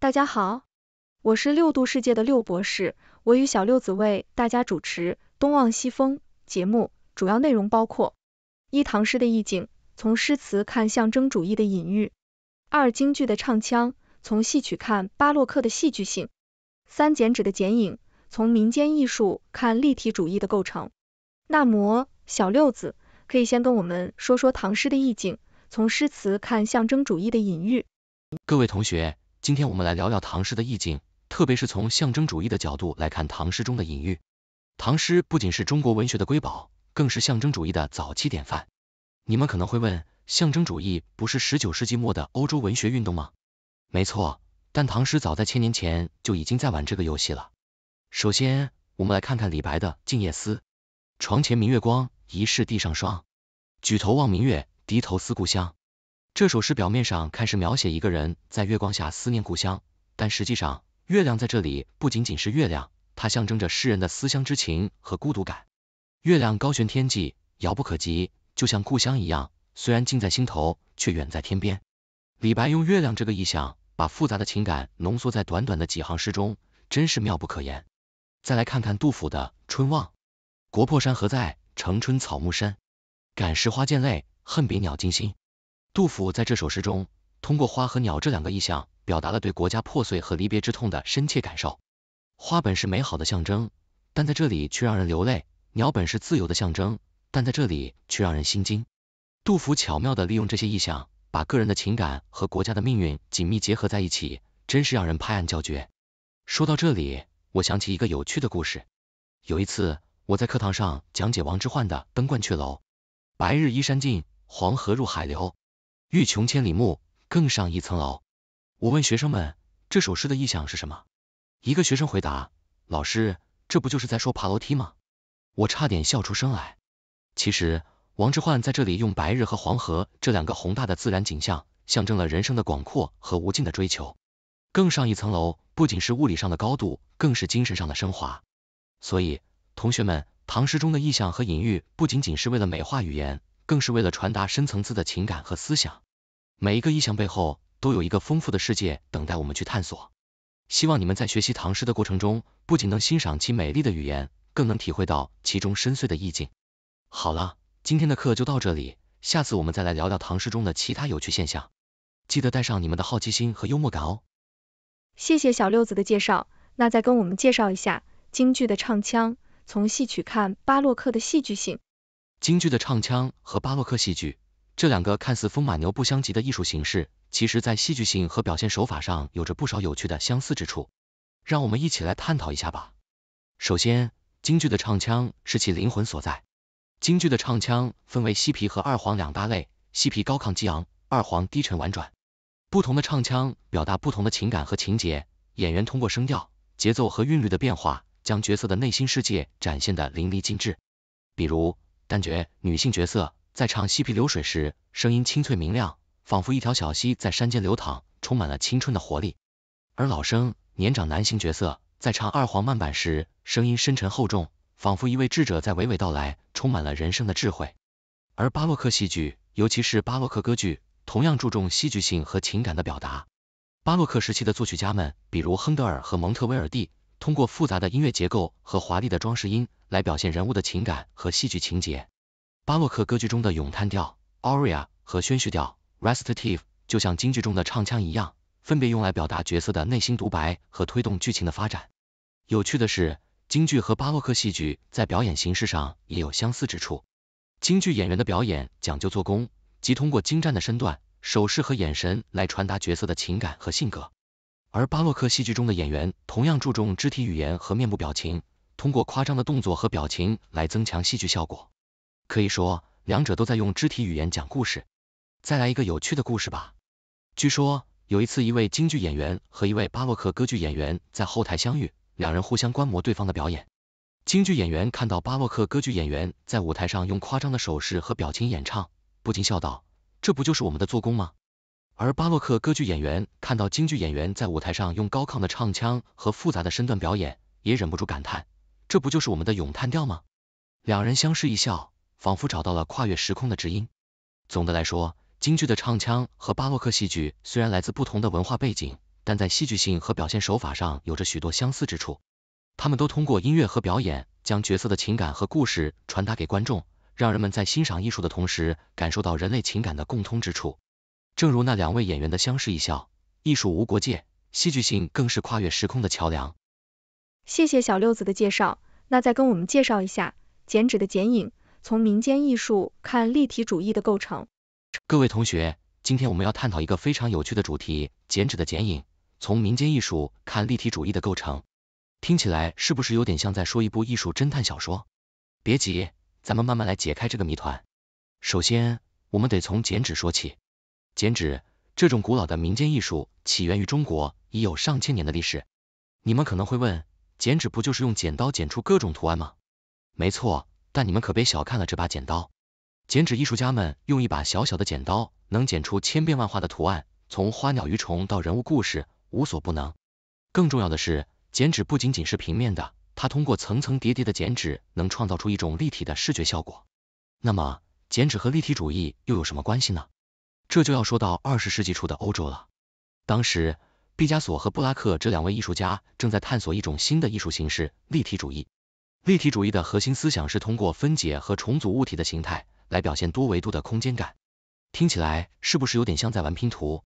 大家好，我是六度世界的六博士，我与小六子为大家主持《东望西风》节目，主要内容包括：一、唐诗的意境，从诗词看象征主义的隐喻；二、京剧的唱腔，从戏曲看巴洛克的戏剧性；三、剪纸的剪影，从民间艺术看立体主义的构成。那么，小六子可以先跟我们说说唐诗的意境，从诗词看象征主义的隐喻。各位同学。今天我们来聊聊唐诗的意境，特别是从象征主义的角度来看唐诗中的隐喻。唐诗不仅是中国文学的瑰宝，更是象征主义的早期典范。你们可能会问，象征主义不是十九世纪末的欧洲文学运动吗？没错，但唐诗早在千年前就已经在玩这个游戏了。首先，我们来看看李白的《静夜思》。床前明月光，疑是地上霜。举头望明月，低头思故乡。这首诗表面上看是描写一个人在月光下思念故乡，但实际上，月亮在这里不仅仅是月亮，它象征着诗人的思乡之情和孤独感。月亮高悬天际，遥不可及，就像故乡一样，虽然近在心头，却远在天边。李白用月亮这个意象，把复杂的情感浓缩在短短的几行诗中，真是妙不可言。再来看看杜甫的《春望》，国破山河在，城春草木深，感时花溅泪，恨别鸟惊心。杜甫在这首诗中，通过花和鸟这两个意象，表达了对国家破碎和离别之痛的深切感受。花本是美好的象征，但在这里却让人流泪；鸟本是自由的象征，但在这里却让人心惊。杜甫巧妙的利用这些意象，把个人的情感和国家的命运紧密结合在一起，真是让人拍案叫绝。说到这里，我想起一个有趣的故事。有一次，我在课堂上讲解王之涣的《登鹳雀楼》，白日依山尽，黄河入海流。欲穷千里目，更上一层楼。我问学生们这首诗的意象是什么？一个学生回答：“老师，这不就是在说爬楼梯吗？”我差点笑出声来。其实，王之涣在这里用白日和黄河这两个宏大的自然景象，象征了人生的广阔和无尽的追求。更上一层楼不仅是物理上的高度，更是精神上的升华。所以，同学们，唐诗中的意象和隐喻不仅仅是为了美化语言，更是为了传达深层次的情感和思想。每一个意象背后都有一个丰富的世界等待我们去探索。希望你们在学习唐诗的过程中，不仅能欣赏其美丽的语言，更能体会到其中深邃的意境。好了，今天的课就到这里，下次我们再来聊聊唐诗中的其他有趣现象。记得带上你们的好奇心和幽默感哦。谢谢小六子的介绍，那再跟我们介绍一下京剧的唱腔，从戏曲看巴洛克的戏剧性。京剧的唱腔和巴洛克戏剧。这两个看似风马牛不相及的艺术形式，其实在戏剧性和表现手法上有着不少有趣的相似之处，让我们一起来探讨一下吧。首先，京剧的唱腔是其灵魂所在。京剧的唱腔分为西皮和二黄两大类，西皮高亢激昂，二黄低沉婉转。不同的唱腔表达不同的情感和情节，演员通过声调、节奏和韵律的变化，将角色的内心世界展现的淋漓尽致。比如，旦角女性角色。在唱《细皮流水》时，声音清脆明亮，仿佛一条小溪在山间流淌，充满了青春的活力；而老生年长男型角色在唱《二黄慢板》时，声音深沉厚重，仿佛一位智者在娓娓道来，充满了人生的智慧。而巴洛克戏剧，尤其是巴洛克歌剧，同样注重戏剧性和情感的表达。巴洛克时期的作曲家们，比如亨德尔和蒙特威尔蒂，通过复杂的音乐结构和华丽的装饰音来表现人物的情感和戏剧情节。巴洛克歌剧中的咏叹调 aria 和宣叙调 recitative 就像京剧中的唱腔一样，分别用来表达角色的内心独白和推动剧情的发展。有趣的是，京剧和巴洛克戏剧在表演形式上也有相似之处。京剧演员的表演讲究做工，即通过精湛的身段、手势和眼神来传达角色的情感和性格；而巴洛克戏剧中的演员同样注重肢体语言和面部表情，通过夸张的动作和表情来增强戏剧效果。可以说，两者都在用肢体语言讲故事。再来一个有趣的故事吧。据说有一次，一位京剧演员和一位巴洛克歌剧演员在后台相遇，两人互相观摩对方的表演。京剧演员看到巴洛克歌剧演员在舞台上用夸张的手势和表情演唱，不禁笑道：“这不就是我们的做工吗？”而巴洛克歌剧演员看到京剧演员在舞台上用高亢的唱腔和复杂的身段表演，也忍不住感叹：“这不就是我们的咏叹调吗？”两人相视一笑。仿佛找到了跨越时空的知音。总的来说，京剧的唱腔和巴洛克戏剧虽然来自不同的文化背景，但在戏剧性和表现手法上有着许多相似之处。他们都通过音乐和表演将角色的情感和故事传达给观众，让人们在欣赏艺术的同时感受到人类情感的共通之处。正如那两位演员的相视一笑，艺术无国界，戏剧性更是跨越时空的桥梁。谢谢小六子的介绍，那再跟我们介绍一下剪纸的剪影。从民间艺术看立体主义的构成。各位同学，今天我们要探讨一个非常有趣的主题——剪纸的剪影。从民间艺术看立体主义的构成，听起来是不是有点像在说一部艺术侦探小说？别急，咱们慢慢来解开这个谜团。首先，我们得从剪纸说起。剪纸这种古老的民间艺术起源于中国，已有上千年的历史。你们可能会问，剪纸不就是用剪刀剪出各种图案吗？没错。但你们可别小看了这把剪刀，剪纸艺术家们用一把小小的剪刀，能剪出千变万化的图案，从花鸟鱼虫到人物故事，无所不能。更重要的是，剪纸不仅仅是平面的，它通过层层叠叠的剪纸，能创造出一种立体的视觉效果。那么，剪纸和立体主义又有什么关系呢？这就要说到二十世纪初的欧洲了。当时，毕加索和布拉克这两位艺术家正在探索一种新的艺术形式——立体主义。立体主义的核心思想是通过分解和重组物体的形态来表现多维度的空间感，听起来是不是有点像在玩拼图？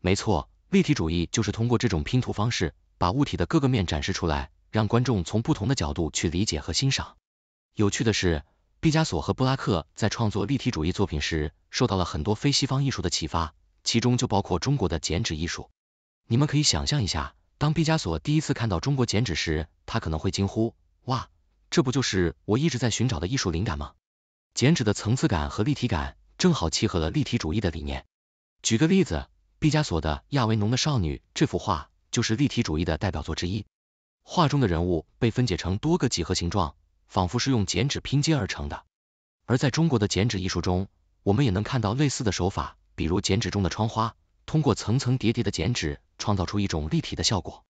没错，立体主义就是通过这种拼图方式，把物体的各个面展示出来，让观众从不同的角度去理解和欣赏。有趣的是，毕加索和布拉克在创作立体主义作品时，受到了很多非西方艺术的启发，其中就包括中国的剪纸艺术。你们可以想象一下，当毕加索第一次看到中国剪纸时，他可能会惊呼：哇！这不就是我一直在寻找的艺术灵感吗？剪纸的层次感和立体感正好契合了立体主义的理念。举个例子，毕加索的《亚维农的少女》这幅画就是立体主义的代表作之一。画中的人物被分解成多个几何形状，仿佛是用剪纸拼接而成的。而在中国的剪纸艺术中，我们也能看到类似的手法，比如剪纸中的窗花，通过层层叠叠的剪纸，创造出一种立体的效果。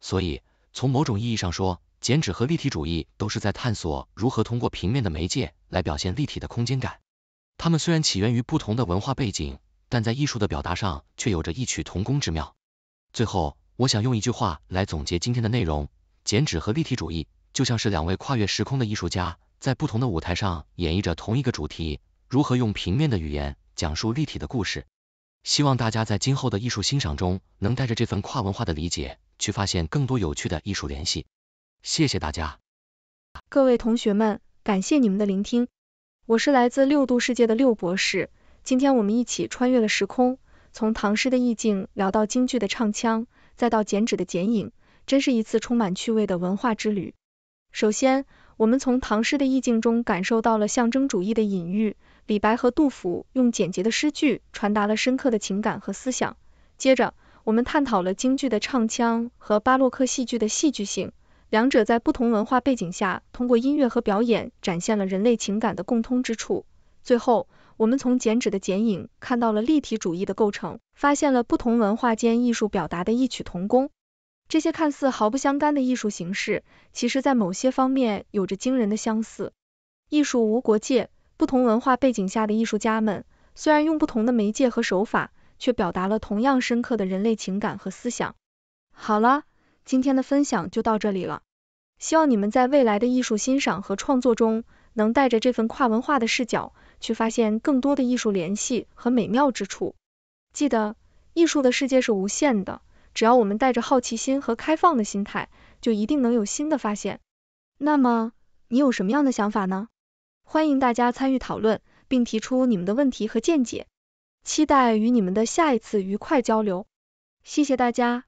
所以，从某种意义上说，剪纸和立体主义都是在探索如何通过平面的媒介来表现立体的空间感。它们虽然起源于不同的文化背景，但在艺术的表达上却有着异曲同工之妙。最后，我想用一句话来总结今天的内容：剪纸和立体主义就像是两位跨越时空的艺术家，在不同的舞台上演绎着同一个主题——如何用平面的语言讲述立体的故事。希望大家在今后的艺术欣赏中，能带着这份跨文化的理解，去发现更多有趣的艺术联系。谢谢大家，各位同学们，感谢你们的聆听。我是来自六度世界的六博士。今天我们一起穿越了时空，从唐诗的意境聊到京剧的唱腔，再到剪纸的剪影，真是一次充满趣味的文化之旅。首先，我们从唐诗的意境中感受到了象征主义的隐喻，李白和杜甫用简洁的诗句传达了深刻的情感和思想。接着，我们探讨了京剧的唱腔和巴洛克戏剧的戏剧性。两者在不同文化背景下，通过音乐和表演展现了人类情感的共通之处。最后，我们从剪纸的剪影看到了立体主义的构成，发现了不同文化间艺术表达的异曲同工。这些看似毫不相干的艺术形式，其实在某些方面有着惊人的相似。艺术无国界，不同文化背景下的艺术家们，虽然用不同的媒介和手法，却表达了同样深刻的人类情感和思想。好了。今天的分享就到这里了，希望你们在未来的艺术欣赏和创作中，能带着这份跨文化的视角，去发现更多的艺术联系和美妙之处。记得，艺术的世界是无限的，只要我们带着好奇心和开放的心态，就一定能有新的发现。那么，你有什么样的想法呢？欢迎大家参与讨论，并提出你们的问题和见解。期待与你们的下一次愉快交流。谢谢大家。